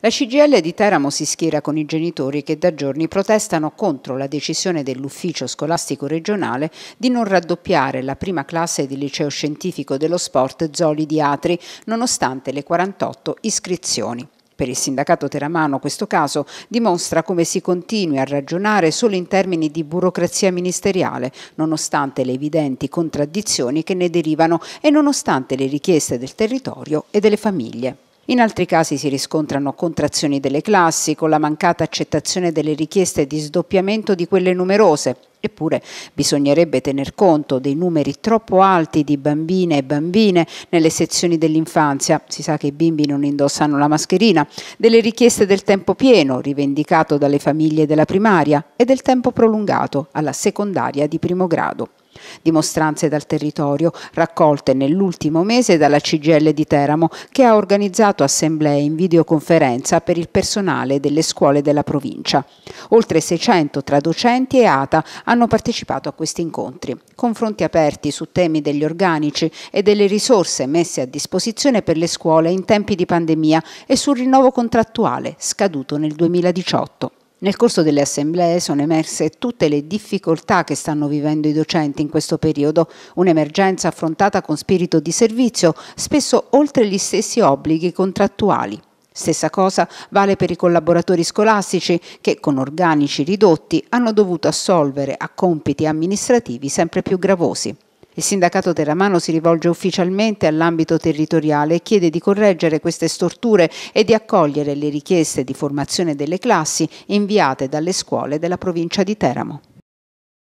La CGL di Teramo si schiera con i genitori che da giorni protestano contro la decisione dell'ufficio scolastico regionale di non raddoppiare la prima classe di liceo scientifico dello sport Zoli di Atri, nonostante le 48 iscrizioni. Per il sindacato teramano questo caso dimostra come si continui a ragionare solo in termini di burocrazia ministeriale, nonostante le evidenti contraddizioni che ne derivano e nonostante le richieste del territorio e delle famiglie. In altri casi si riscontrano contrazioni delle classi, con la mancata accettazione delle richieste di sdoppiamento di quelle numerose, Eppure bisognerebbe tener conto dei numeri troppo alti di bambine e bambine nelle sezioni dell'infanzia, si sa che i bimbi non indossano la mascherina, delle richieste del tempo pieno rivendicato dalle famiglie della primaria e del tempo prolungato alla secondaria di primo grado dimostranze dal territorio raccolte nell'ultimo mese dalla CGL di Teramo che ha organizzato assemblee in videoconferenza per il personale delle scuole della provincia. Oltre 600 tra docenti e ATA hanno partecipato a questi incontri. Confronti aperti su temi degli organici e delle risorse messe a disposizione per le scuole in tempi di pandemia e sul rinnovo contrattuale scaduto nel 2018. Nel corso delle assemblee sono emerse tutte le difficoltà che stanno vivendo i docenti in questo periodo, un'emergenza affrontata con spirito di servizio, spesso oltre gli stessi obblighi contrattuali. Stessa cosa vale per i collaboratori scolastici che, con organici ridotti, hanno dovuto assolvere a compiti amministrativi sempre più gravosi. Il sindacato terramano si rivolge ufficialmente all'ambito territoriale e chiede di correggere queste storture e di accogliere le richieste di formazione delle classi inviate dalle scuole della provincia di Teramo.